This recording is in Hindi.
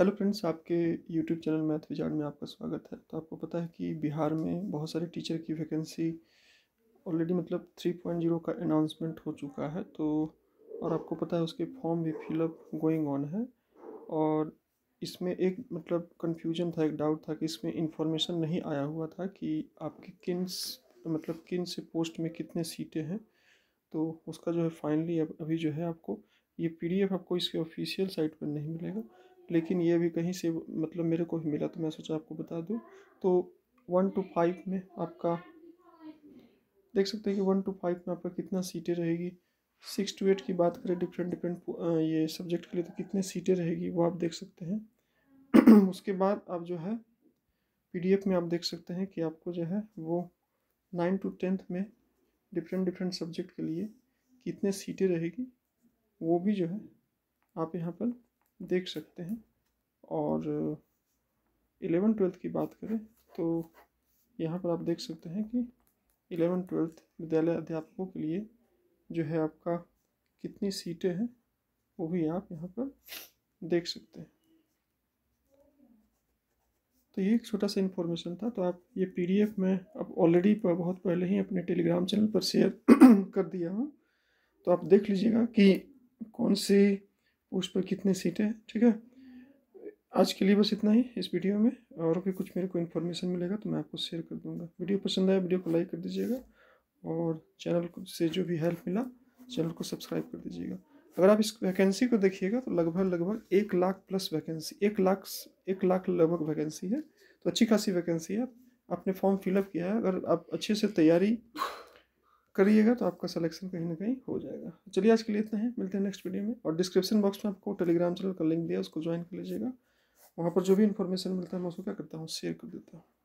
हेलो फ्रेंड्स आपके यूट्यूब चैनल मैथ विजार्ड में आपका स्वागत है तो आपको पता है कि बिहार में बहुत सारे टीचर की वैकेंसी ऑलरेडी मतलब थ्री पॉइंट जीरो का अनाउंसमेंट हो चुका है तो और आपको पता है उसके फॉर्म भी फिलअप गोइंग ऑन है और इसमें एक मतलब कन्फ्यूजन था एक डाउट था कि इसमें इंफॉर्मेशन नहीं आया हुआ था कि आपकी किन मतलब किन से पोस्ट में कितने सीटें हैं तो उसका जो है फाइनली अब अभी जो है आपको ये पीडीएफ आपको इसके ऑफिशियल साइट पर नहीं मिलेगा लेकिन ये भी कहीं से मतलब मेरे को ही मिला तो मैं सोचा आपको बता दूँ तो वन टू फाइव में आपका देख सकते हैं कि वन टू फाइव में आपका कितना सीटें रहेगी सिक्स टू एट की बात करें डिफरेंट डिफरेंट ये सब्जेक्ट के लिए तो कितने सीटें रहेगी वो आप देख सकते हैं उसके बाद आप जो है पीडीएफ में आप देख सकते हैं कि आपको जो है वो नाइन टू टेंथ में डिफरेंट डिफरेंट सब्जेक्ट के लिए कितने सीटें रहेगी वो भी जो है आप यहाँ पर देख सकते हैं और एलेवन ट्वेल्थ की बात करें तो यहाँ पर आप देख सकते हैं कि एलेवन ट्वेल्थ विद्यालय अध्यापकों के लिए जो है आपका कितनी सीटें हैं वो भी आप यहाँ पर देख सकते हैं तो ये एक छोटा सा इन्फॉर्मेशन था तो आप ये पीडीएफ मैं अब ऑलरेडी बहुत पहले ही अपने टेलीग्राम चैनल पर शेयर कर दिया हूँ तो आप देख लीजिएगा कि कौन सी उस पर कितने सीटें हैं ठीक है आज के लिए बस इतना ही इस वीडियो में और भी कुछ मेरे को इन्फॉर्मेशन मिलेगा तो मैं आपको शेयर कर दूंगा वीडियो पसंद आया वीडियो को लाइक कर दीजिएगा और चैनल को से जो भी हेल्प मिला चैनल को सब्सक्राइब कर दीजिएगा अगर आप इस वैकेंसी को देखिएगा तो लगभग लगभग एक लाख प्लस वैकेंसी एक लाख एक लाख लगभग वैकेंसी है तो अच्छी खासी वैकेंसी है आपने फॉर्म फिलअप किया है अगर आप अच्छे से तैयारी करिएगा तो आपका सिलेक्शन कहीं ना कहीं हो जाएगा चलिए आज के लिए इतना है मिलते हैं नेक्स्ट वीडियो में और डिस्क्रिप्शन बॉक्स में आपको टेलीग्राम चैनल का लिंक दिया उसको ज्वाइन कर लीजिएगा वहाँ पर जो भी इन्फॉर्मेशन मिलता है मैं उसको क्या करता हूँ शेयर कर देता हूँ